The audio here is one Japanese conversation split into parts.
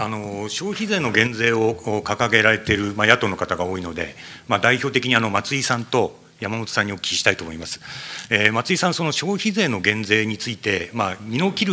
あの消費税の減税を掲げられている、まあ、野党の方が多いので、まあ、代表的にあの松井さんと山本さんにお聞きしたいと思います。えー、松井さん、その消費税の減税について、まあ、身の切る、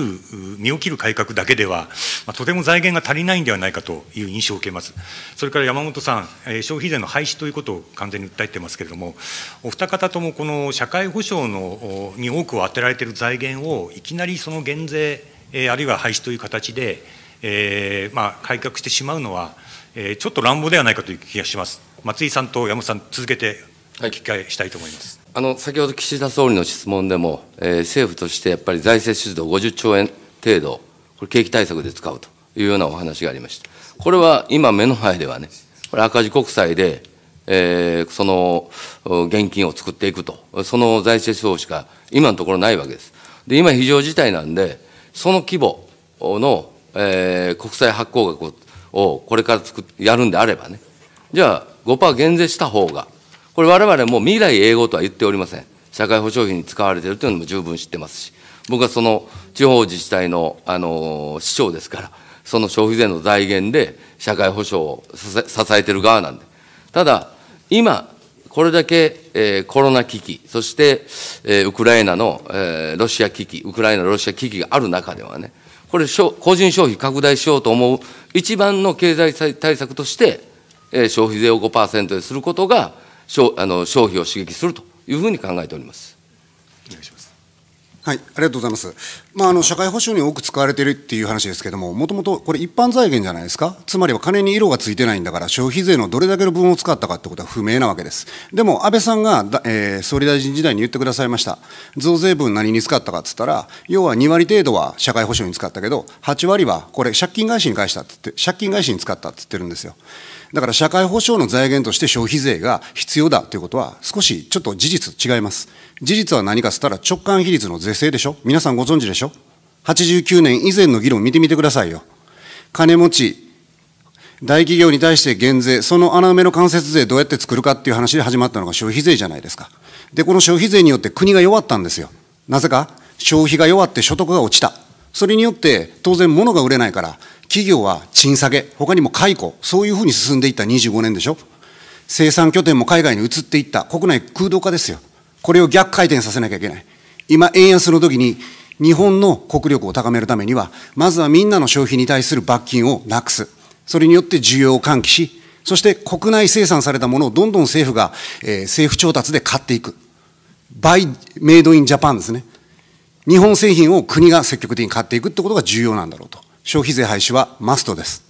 身を切る改革だけでは、まあ、とても財源が足りないんではないかという印象を受けます。それから山本さん、えー、消費税の廃止ということを完全に訴えてますけれども、お二方ともこの社会保障のに多くを当てられている財源を、いきなりその減税、えー、あるいは廃止という形で、えー、まあ、改革してしまうのは、えー、ちょっと乱暴ではないかという気がします。松井さんと山本さん、続けてお聞きしたいと思います。はいあの先ほど岸田総理の質問でも、えー、政府としてやっぱり財政出動50兆円程度、これ、景気対策で使うというようなお話がありました。これは今、目の前ではね、これ、赤字国債で、えー、その現金を作っていくと、その財政出動しか今のところないわけです。で、今、非常事態なんで、その規模のえー、国債発行額をこれからつくやるんであればね、じゃあ5%減税した方が、これ、われわれも未来英語とは言っておりません。社会保障費に使われているというのも十分知ってますし、僕はその地方自治体の、あのー、市長ですから、その消費税の財源で社会保障を支えている側なんで、ただ、今、これだけ、えー、コロナ危機、そして、えー、ウクライナの、えー、ロシア危機、ウクライナ・ロシア危機がある中ではね、これ、個人消費拡大しようと思う一番の経済対策として、消費税を5%ですることが、消あの消費を刺激するというふうに考えております。お願いしますはい、ありがとうございます、まあ、あの社会保障に多く使われているっていう話ですけれども、もともとこれ、一般財源じゃないですか、つまりは金に色がついてないんだから、消費税のどれだけの分を使ったかってことは不明なわけです。でも、安倍さんが、えー、総理大臣時代に言ってくださいました、増税分何に使ったかっつったら、要は2割程度は社会保障に使ったけど、8割はこれ、借金返しに返したっつって、借金返しに使ったっつってるんですよ。だから社会保障の財源として消費税が必要だということは、少しちょっと事実違います。事実は何かっつったら、直感比率の税正でしょ皆さんご存知でしょ ?89 年以前の議論見てみてくださいよ。金持ち、大企業に対して減税、その穴埋めの間接税どうやって作るかっていう話で始まったのが消費税じゃないですか。で、この消費税によって国が弱ったんですよ。なぜか消費が弱って所得が落ちた。それによって当然物が売れないから、企業は賃下げ、他にも解雇、そういうふうに進んでいった25年でしょ。生産拠点も海外に移っていった、国内空洞化ですよ。これを逆回転させなきゃいけない。今、円安の時に、日本の国力を高めるためには、まずはみんなの消費に対する罰金をなくす。それによって需要を喚起し、そして国内生産されたものをどんどん政府が、えー、政府調達で買っていく。バイメイドインジャパンですね。日本製品を国が積極的に買っていくってことが重要なんだろうと。消費税廃止はマストです。